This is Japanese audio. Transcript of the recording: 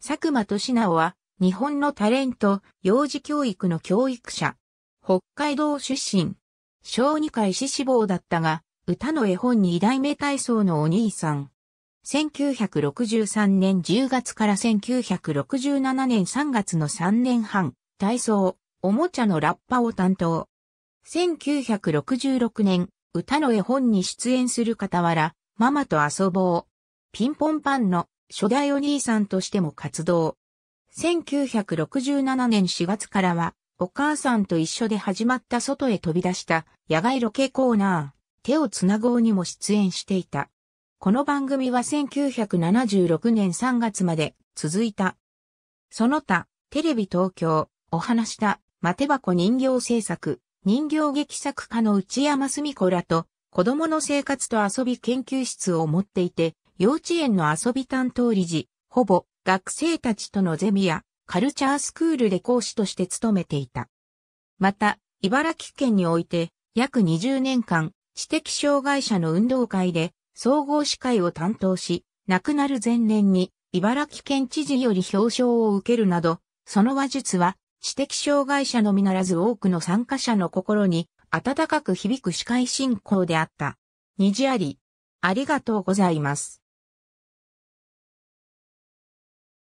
佐久間俊直は、日本のタレント、幼児教育の教育者。北海道出身。小児科医師志望だったが、歌の絵本に二代目体操のお兄さん。1963年10月から1967年3月の3年半、体操、おもちゃのラッパを担当。1966年、歌の絵本に出演する傍ら、ママと遊ぼう。ピンポンパンの初代お兄さんとしても活動。1967年4月からは、お母さんと一緒で始まった外へ飛び出した野外ロケコーナー、手をつなごうにも出演していた。この番組は1976年3月まで続いた。その他、テレビ東京、お話しだ、マテ箱人形制作、人形劇作家の内山澄子らと、子供の生活と遊び研究室を持っていて、幼稚園の遊び担当理事、ほぼ学生たちとのゼミやカルチャースクールで講師として勤めていた。また、茨城県において約20年間知的障害者の運動会で総合司会を担当し、亡くなる前年に茨城県知事より表彰を受けるなど、その話術は知的障害者のみならず多くの参加者の心に温かく響く司会進行であった。虹あり、ありがとうございます。